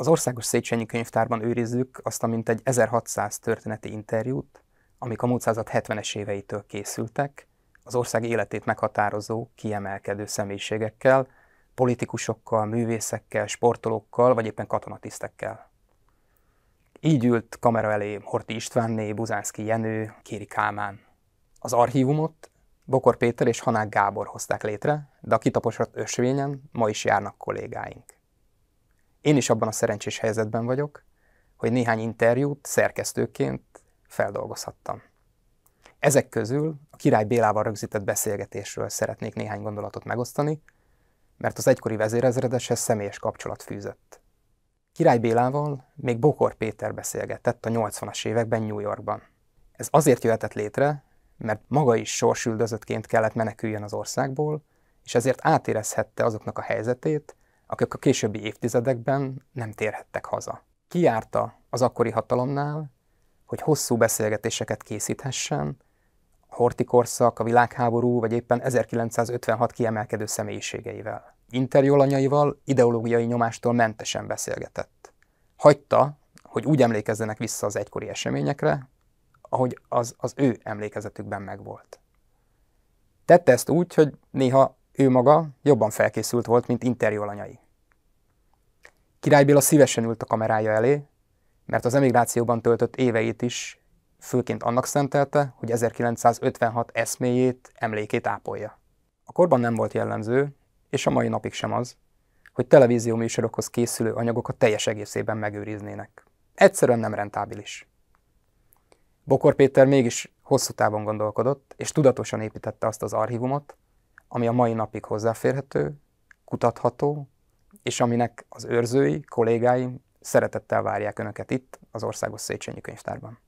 Az Országos Széchenyi Könyvtárban őrizzük azt a mintegy 1600 történeti interjút, amik a múlt század 70-es éveitől készültek, az ország életét meghatározó, kiemelkedő személyiségekkel, politikusokkal, művészekkel, sportolókkal, vagy éppen katonatisztekkel. Így ült kamera elé Horti Istvánné, Buzánszki Jenő, Kéri Kálmán. Az archívumot Bokor Péter és Hanák Gábor hozták létre, de a kitaposott ösvényen ma is járnak kollégáink. Én is abban a szerencsés helyzetben vagyok, hogy néhány interjút szerkesztőként feldolgozhattam. Ezek közül a Király Bélával rögzített beszélgetésről szeretnék néhány gondolatot megosztani, mert az egykori vezérezredeshez személyes kapcsolat fűzött. Király Bélával még Bokor Péter beszélgetett a 80-as években New Yorkban. Ez azért jöhetett létre, mert maga is sorsüldözöttként kellett meneküljön az országból, és ezért átérezhette azoknak a helyzetét, akik a későbbi évtizedekben nem térhettek haza. Kiárta az akkori hatalomnál, hogy hosszú beszélgetéseket készíthessen, a hortikorszak, a világháború, vagy éppen 1956 kiemelkedő személyiségeivel. Interjólanyaival ideológiai nyomástól mentesen beszélgetett. Hagyta, hogy úgy emlékezzenek vissza az egykori eseményekre, ahogy az az ő emlékezetükben megvolt. Tette ezt úgy, hogy néha ő maga jobban felkészült volt, mint interjú alanyai. Király Béla szívesen ült a kamerája elé, mert az emigrációban töltött éveit is főként annak szentelte, hogy 1956 eszméjét, emlékét ápolja. A korban nem volt jellemző, és a mai napig sem az, hogy televízió műsorokhoz készülő anyagokat teljes egészében megőriznének. Egyszerűen nem rentábilis. Bokor Péter mégis hosszú távon gondolkodott, és tudatosan építette azt az archívumot, ami a mai napig hozzáférhető, kutatható, és aminek az őrzői, kollégáim szeretettel várják Önöket itt, az Országos Széchenyi Könyvtárban.